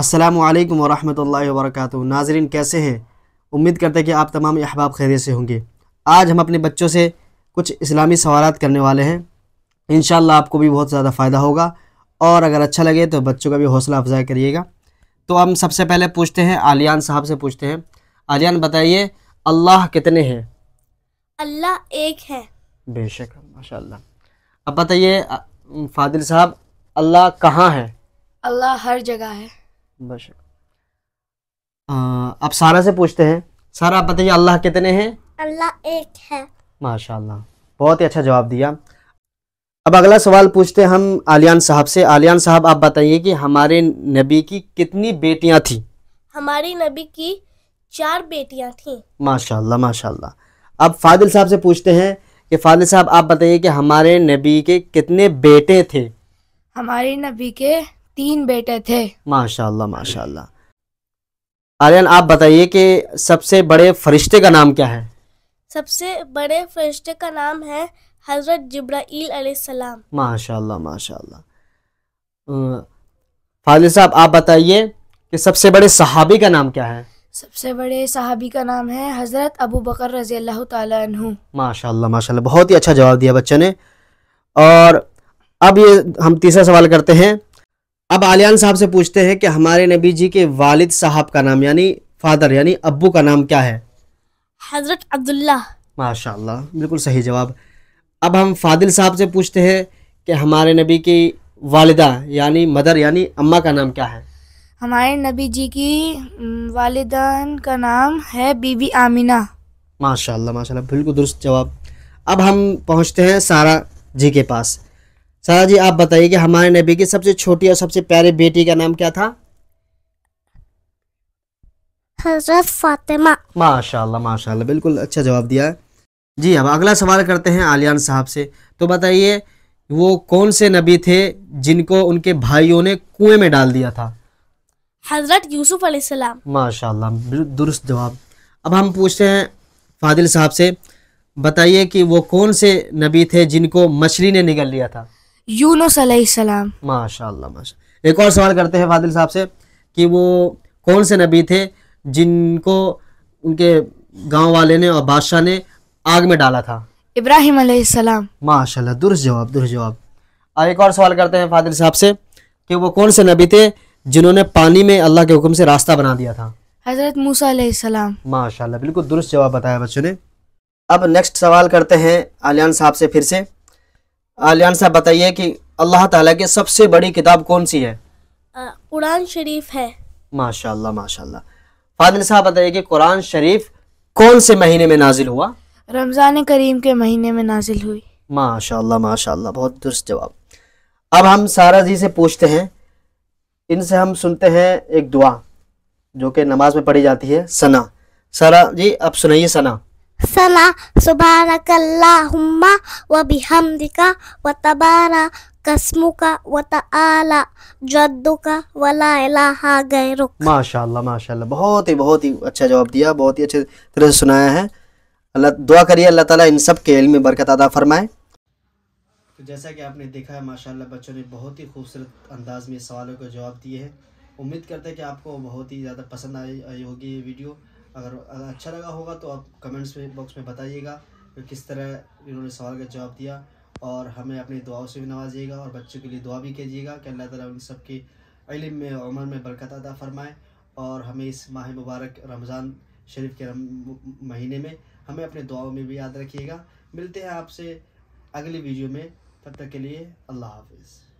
अस्सलाम वालेकुम वरक नाजरन नाजरीन कैसे हैं उम्मीद करते हैं कि आप तमाम अहबाब खैरियत से होंगे आज हम अपने बच्चों से कुछ इस्लामी सवाल करने वाले हैं इन आपको भी बहुत ज़्यादा फ़ायदा होगा और अगर अच्छा लगे तो बच्चों का भी हौसला अफजाई करिएगा तो हम सबसे पहले पूछते हैं आलियान साहब से पूछते हैं आलियान बताइए अल्लाह कितने हैं अल्लाह एक है बेशक माशा अब बताइए फादिल साहब अल्लाह कहाँ है अल्लाह हर जगह है बेशक अब सारा से पूछते हैं सारा आप बताइए अल्लाह कितने हैं अल्लाह एक है माशाल्लाह बहुत ही अच्छा जवाब दिया अब अगला सवाल पूछते हैं हम आलियान साहब से आलियान साहब आप बताइए कि हमारे नबी की कितनी बेटियां थी हमारे नबी की चार बेटियां थी माशाल्लाह माशाल्लाह अब फादिल साहब से पूछते हैं कि फादिल साहब आप बताइए कि हमारे नबी के कितने बेटे थे हमारे नबी के तीन बेटे थे माशाल्लाह माशाल्लाह आर्यन आप बताइए कि सबसे बड़े फरिश्ते का नाम क्या है सबसे बड़े फरिश्ते का नाम है हजरत जब्राइल सलाम माशाल्लाह माशाल्लाह फाजिल साहब आप बताइए कि सबसे बड़े सहाबी का नाम क्या है सबसे बड़े सहाबी का नाम है हजरत अबू बकर रजी अल्लाह तु माशाल्लाह माशाल्लाह बहुत ही अच्छा जवाब दिया बच्चे ने और अब ये हम तीसरा सवाल करते हैं अब आलियान साहब से पूछते हैं कि हमारे नबी जी के वालिद साहब का नाम यानी फादर यानी अब्बू का नाम क्या है हजरत अब्दुल्ला माशा बिल्कुल सही जवाब अब हम फादिल साहब से पूछते हैं कि हमारे नबी की वालिदा यानी मदर यानी अम्मा का नाम क्या है हमारे नबी जी की वालिदान का नाम है बीबी आमिना माशाल्लाह माशाल्लाह बिल्कुल दुरुस्त जवाब अब हम पहुंचते हैं सारा जी के पास सारा जी आप बताइए कि हमारे नबी की सबसे छोटी और सबसे प्यारी बेटी का नाम क्या था हजरत फातिमा माशाल्लाह माशाल्लाह बिल्कुल अच्छा जवाब दिया है जी अब अगला सवाल करते हैं आलियान साहब से तो बताइए वो कौन से नबी थे जिनको उनके भाइयों ने कुएं में डाल दिया था हजरत यूसुफ अलैहिस्सलाम माशाल्लाह दुरुस्त जवाब अब हम पूछते हैं फादिल साहब से बताइए कि वो कौन से नबी थे जिनको मछली ने निगल लिया था यूनुस अलैहिस्सलाम माशाल्लाह माशा एक और सवाल करते हैं फादिल साहब से कि वो कौन से नबी थे जिनको उनके गांव वाले ने और बादशाह ने आग में डाला था इब्राहिम अलैहिस्सलाम माशाल्लाह दुरुस्त जवाब दुरुस्त जवाब अब एक और सवाल करते हैं फादिल साहब से कि वो कौन से नबी थे जिन्होंने पानी में अल्लाह के हुक्म से रास्ता बना दिया था हज़रत मूसा अलैहिस्सलाम माशाल्लाह बिल्कुल दुरुस्त जवाब बताया बच्चों ने अब नेक्स्ट सवाल करते हैं आलियान साहब से फिर से आलियान साहब बताइए कि अल्लाह ताला की सबसे बड़ी किताब कौन सी है कुरान शरीफ है माशाल्लाह माशाल्लाह फादिल साहब बताइए कि कुरान शरीफ कौन से महीने में नाजिल हुआ रमज़ान करीम के महीने में नाजिल हुई माशाल्लाह माशाल्लाह बहुत दुरुस्त जवाब अब हम सारा जी से पूछते हैं इनसे हम सुनते हैं एक दुआ जो कि नमाज में पढ़ी जाती है सना सारा जी आप सुनाइए सना सुबार कल्ला व बिहमदिका व तबारा कस्मुका व तआला जद्दुका व ला इलाहा गैरुक माशाल्लाह माशाल्लाह बहुत ही बहुत ही अच्छा जवाब दिया बहुत ही अच्छे तरह से सुनाया है अल्लाह दुआ करिए अल्लाह ताला इन सब के इल में बरकत अदा फरमाए तो जैसा कि आपने देखा है माशाल्लाह बच्चों ने बहुत ही खूबसूरत अंदाज में सवालों को जवाब दिए हैं उम्मीद करते हैं कि आपको बहुत ही ज़्यादा पसंद आई होगी ये वीडियो अगर अच्छा लगा होगा तो आप कमेंट्स में बॉक्स में बताइएगा कि किस तरह इन्होंने सवाल का जवाब दिया और हमें अपनी दुआओं से भी नवाजिएगा और बच्चों के लिए दुआ भी कीजिएगा कि अल्लाह ताला उन सब की इलम में उम्र में बरकत अदा फरमाए और हमें इस माह मुबारक रमज़ान शरीफ के महीने में हमें अपने दुआओं में भी याद रखिएगा मिलते हैं आपसे अगली वीडियो में तब तक के लिए अल्लाह हाफिज़